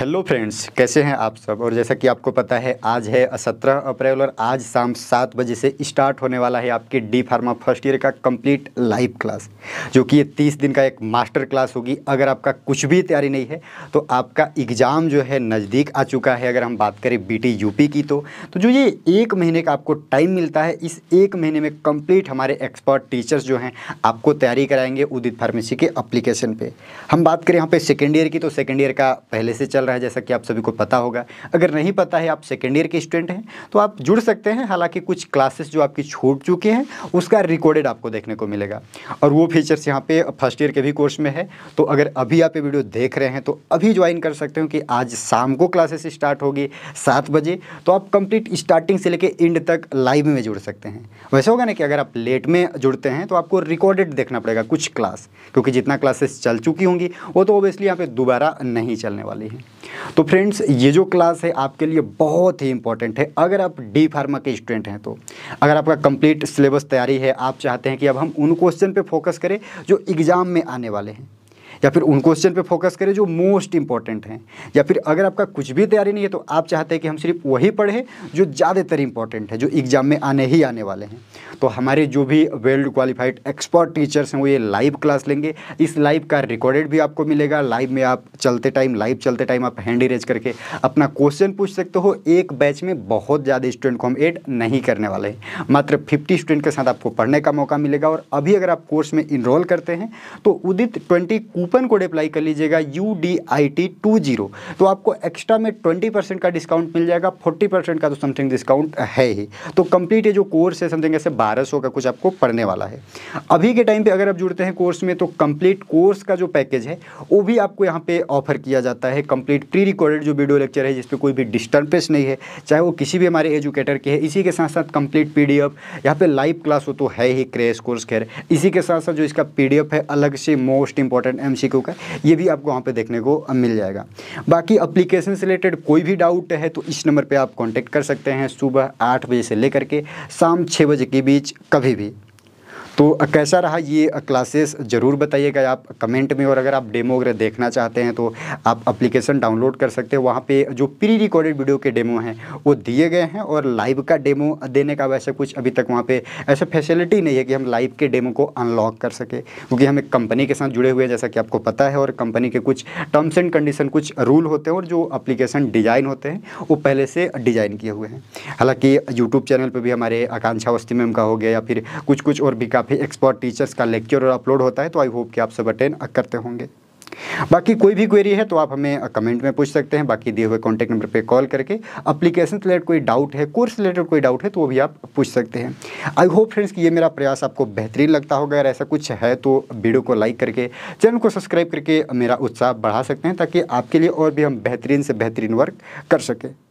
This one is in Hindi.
हेलो फ्रेंड्स कैसे हैं आप सब और जैसा कि आपको पता है आज है सत्रह अप्रैल और आज शाम सात बजे से स्टार्ट होने वाला है आपके डी फार्मा फर्स्ट ईयर का कंप्लीट लाइव क्लास जो कि ये तीस दिन का एक मास्टर क्लास होगी अगर आपका कुछ भी तैयारी नहीं है तो आपका एग्ज़ाम जो है नज़दीक आ चुका है अगर हम बात करें बी टी की तो, तो जो ये एक महीने का आपको टाइम मिलता है इस एक महीने में कम्प्लीट हमारे एक्सपर्ट टीचर्स जो हैं आपको तैयारी कराएंगे उदित फार्मेसी के अप्लीकेशन पर हम बात करें यहाँ पर सेकेंड ईयर की तो सेकेंड ईयर का पहले से चल रहा है जैसा कि आप सभी को पता होगा अगर नहीं पता है आप सेकेंड ईयर के स्टूडेंट हैं तो आप जुड़ सकते हैं हालांकि कुछ क्लासेस जो आपकी छूट चुके हैं उसका रिकॉर्डेड आपको देखने को मिलेगा और वो फीचर्स यहाँ पे फर्स्ट ईयर के भी कोर्स में है तो अगर अभी आप ये वीडियो देख रहे हैं तो अभी ज्वाइन कर सकते हो कि आज शाम को क्लासेस स्टार्ट होगी सात बजे तो आप कंप्लीट स्टार्टिंग से लेकर एंड तक लाइव में जुड़ सकते हैं वैसे होगा ना कि अगर आप लेट में जुड़ते हैं तो आपको रिकॉर्डेड देखना पड़ेगा कुछ क्लास क्योंकि जितना क्लासेस चल चुकी होंगी वो तो ओबियसली यहाँ पे दोबारा नहीं चलने वाली है तो फ्रेंड्स ये जो क्लास है आपके लिए बहुत ही इंपॉर्टेंट है अगर आप डी फार्मा के स्टूडेंट हैं तो अगर आपका कंप्लीट सिलेबस तैयारी है आप चाहते हैं कि अब हम उन क्वेश्चन पे फोकस करें जो एग्ज़ाम में आने वाले हैं या फिर उन क्वेश्चन पे फोकस करें जो मोस्ट इंपॉर्टेंट हैं या फिर अगर आपका कुछ भी तैयारी नहीं है तो आप चाहते हैं कि हम सिर्फ वही पढ़ें जो ज़्यादातर इंपॉर्टेंट है जो एग्ज़ाम में आने ही आने वाले हैं तो हमारे जो भी वेल्ड क्वालिफाइड एक्सपर्ट टीचर्स हैं वो ये लाइव क्लास लेंगे इस लाइव का रिकॉर्डेड भी आपको मिलेगा लाइव में आप चलते टाइम लाइव चलते टाइम आप हैंड इरेज करके अपना क्वेश्चन पूछ सकते हो एक बैच में बहुत ज़्यादा स्टूडेंट को हम एड नहीं करने वाले हैं मात्र फिफ्टी स्टूडेंट के साथ आपको पढ़ने का मौका मिलेगा और अभी अगर आप कोर्स में इनरोल करते हैं तो Udit twenty coupon code apply कर लीजिएगा U D I T two zero तो आपको एक्स्ट्रा में ट्वेंटी परसेंट का डिस्काउंट मिल जाएगा फोर्टी परसेंट का तो समथिंग डिस्काउंट है ही तो कंप्लीट ये जो कोर्स है समथिंग ऐसे बारह सौ का कुछ आपको पढ़ने वाला है अभी के टाइम पे अगर आप जुड़ते हैं कोर्स में तो कंप्लीट कोर्स का जो पैकेज है वो भी आपको यहाँ पे ऑफर किया जाता है कंप्लीट प्री रिकॉर्डेड जो वीडियो लेक्चर है जिसपे कोई भी डिस्टर्बेंस नहीं है चाहे वो किसी भी हमारे एजुकेटर की है इसी के साथ साथ कंप्लीट पी डी यहाँ पर लाइव क्लास हो तो है ही क्रेश कोर्स खैर इसी के साथ साथ जो इसका पी है अलग से मोस्ट इंपॉर्टेंट एम का ये भी आपको वहाँ पर देखने को मिल जाएगा बाकी अप्लीकेशन से रिलेटेड कोई भी डाउट है तो इस नंबर पर आप कॉन्टैक्ट कर सकते हैं सुबह आठ बजे से लेकर के शाम छः बजे की भी बीच कभी भी तो कैसा रहा ये क्लासेस ज़रूर बताइएगा आप कमेंट में और अगर आप डेमो वगैरह देखना चाहते हैं तो आप अप्लीकेशन डाउनलोड कर सकते हैं वहाँ पे जो प्री रिकॉर्डेड वीडियो के डेमो हैं वो दिए गए हैं और लाइव का डेमो देने का वैसे कुछ अभी तक वहाँ पे ऐसा फैसिलिटी नहीं है कि हम लाइव के डेमो को अनलॉक कर सके क्योंकि हम एक कंपनी के साथ जुड़े हुए हैं जैसा कि आपको पता है और कंपनी के कुछ टर्म्स एंड कंडीशन कुछ रूल होते हैं और जो अप्लीकेशन डिज़ाइन होते हैं वो पहले से डिज़ाइन किए हुए हैं हालाँकि यूट्यूब चैनल पर भी हमारे आकांक्षा अवस्थी में उनका हो गया या फिर कुछ कुछ और भी काफ़ी एक्सपर्ट टीचर्स का लेक्चर और अपलोड होता है तो आई होप कि आप सब अटेंड करते होंगे बाकी कोई भी क्वेरी है तो आप हमें कमेंट में पूछ सकते हैं बाकी दिए हुए कॉन्टैक्ट नंबर पे कॉल करके अप्लीकेशन रिलेटेड कोई डाउट है कोर्स रिलेटेड कोई डाउट है तो वो भी आप पूछ सकते हैं आई होप फ्रेंड्स कि ये मेरा प्रयास आपको बेहतरीन लगता होगा अगर ऐसा कुछ है तो वीडियो को लाइक करके चैनल को सब्सक्राइब करके मेरा उत्साह बढ़ा सकते हैं ताकि आपके लिए और भी हम बेहतरीन से बेहतरीन वर्क कर सकें